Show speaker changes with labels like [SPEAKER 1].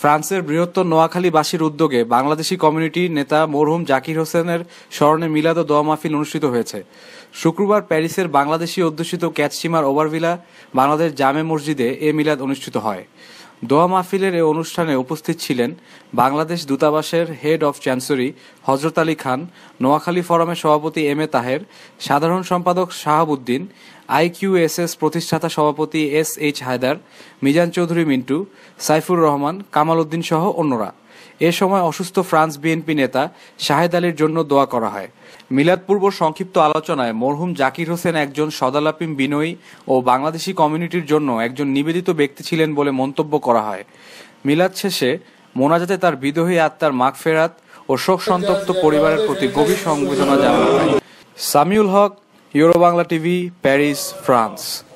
[SPEAKER 1] ফ্রান্সের বৃহত্তর নোয়াখালীবাসীর উদ্যোগে বাংলাদেশি কমিউনিটি নেতা মরহুম জাকির হোসেনের স্মরণে মিলাদ ও দোয়া মাহফিল অনুষ্ঠিত হয়েছে শুক্রবার প্যারিসের বাংলাদেশি অধ্যুষিত ক্যাচসিমার ওভারভিলা বাংলাদেশ জামে মসজিদে এ মিলাদ অনুষ্ঠিত হয় দোয়া মাহফিলের এ অনুষ্ঠানে উপস্থিত ছিলেন বাংলাদেশ দূতাবাসের হেড অফ চ্যান্সরি হজরত আলী খান নোয়াখালী ফোরামের সভাপতি এম এ তাহের সাধারণ সম্পাদক শাহাবুদ্দিন আইকিউএসএস প্রতিষ্ঠাতা সভাপতি এস এইচ হায়দার মিজান চৌধুরী মিন্টু সাইফুর রহমান কামাল উদ্দিন সহ অন্যরা এ সময় অসুস্থ ফ্রান্স বিএনপি নেতা শাহেদ আলীর জন্য দোয়া করা হয় মিলাদপূর্ব সংক্ষিপ্ত আলোচনায় মরহুম জাকির হোসেন একজন সদালাপিম বিনয়ী ও বাংলাদেশি কমিউনিটির জন্য একজন নিবেদিত ব্যক্তি ছিলেন বলে মন্তব্য করা হয় মিলাদ শেষে মোনাজাতে তার বিদোহী আত্মার মাগফেরাত ও শোক সন্তপ্ত পরিবারের প্রতি গভীর সংবেদনা জানানো হয় সামিউল হক Eurobanngla TV, Paris, France.